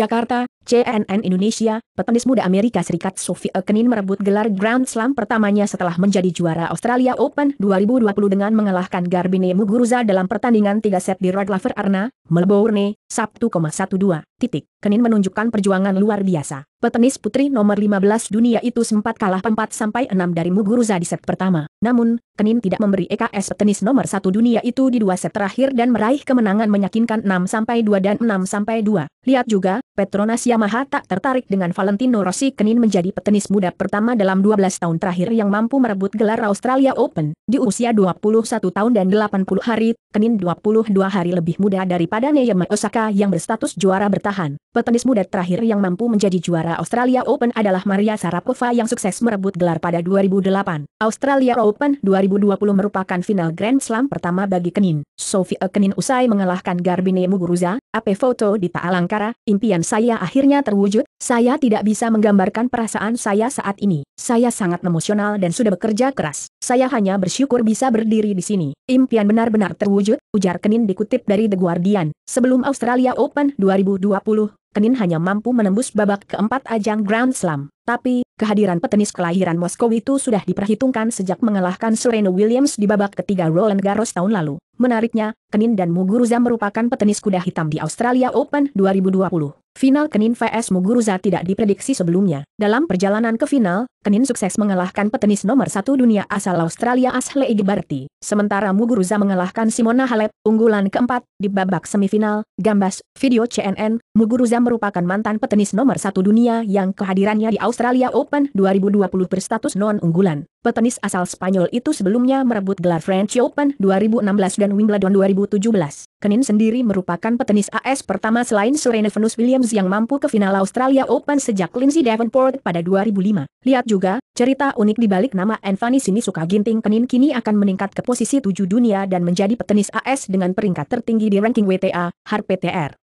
Jakarta, CNN Indonesia, petenis muda Amerika Serikat Sophie Kenin merebut gelar Grand Slam pertamanya setelah menjadi juara Australia Open 2020 dengan mengalahkan Garbine Muguruza dalam pertandingan 3 set di Rod Laver Arena, Melbourne, Sabtu, 12. Titik. Kenin menunjukkan perjuangan luar biasa. Petenis putri nomor 15 dunia itu sempat kalah 4-6 dari Muguruza di set pertama. Namun, Kenin tidak memberi EKS petenis nomor 1 dunia itu di dua set terakhir dan meraih kemenangan meyakinkan 6-2 dan 6-2. Lihat juga, Petronas Yamaha tak tertarik dengan Valentino Rossi Kenin menjadi petenis muda pertama dalam 12 tahun terakhir yang mampu merebut gelar Australia Open. Di usia 21 tahun dan 80 hari, Kenin 22 hari lebih muda daripada Naomi Osaka yang berstatus juara bertahan. Petenis muda terakhir yang mampu menjadi juara Australia Open adalah Maria Sarapova yang sukses merebut gelar pada 2008. Australia Open 2020 merupakan final Grand Slam pertama bagi Kenin. Sofia Kenin usai mengalahkan Garbine Muguruza, AP foto di Taalangkara? impian saya akhirnya terwujud, saya tidak bisa menggambarkan perasaan saya saat ini. Saya sangat emosional dan sudah bekerja keras. Saya hanya bersyukur bisa berdiri di sini. Impian benar-benar terwujud, ujar Kenin dikutip dari The Guardian. Sebelum Australia Open 2020, Kenin hanya mampu menembus babak keempat ajang Grand Slam. Tapi, kehadiran petenis kelahiran Moskow itu sudah diperhitungkan sejak mengalahkan Serena Williams di babak ketiga Roland Garros tahun lalu. Menariknya, Kenin dan Muguruza merupakan petenis kuda hitam di Australia Open 2020. Final Kenin vs Muguruza tidak diprediksi sebelumnya. Dalam perjalanan ke final, Kenin sukses mengalahkan petenis nomor satu dunia asal Australia Ashley Barty. Sementara Muguruza mengalahkan Simona Halep, unggulan keempat, di babak semifinal. Gambas, video CNN, Muguruza merupakan mantan petenis nomor satu dunia yang kehadirannya di Australia Open 2020 berstatus non-unggulan. Petenis asal Spanyol itu sebelumnya merebut gelar French Open 2016 dan Wimbledon 2017. Kenin sendiri merupakan petenis AS pertama selain Serena Venus Williams yang mampu ke final Australia Open sejak Lindsay Davenport pada 2005. Lihat juga, cerita unik di balik nama Anthony Sinisuka Ginting Kenin kini akan meningkat ke posisi 7 dunia dan menjadi petenis AS dengan peringkat tertinggi di ranking WTA, HAR PTR.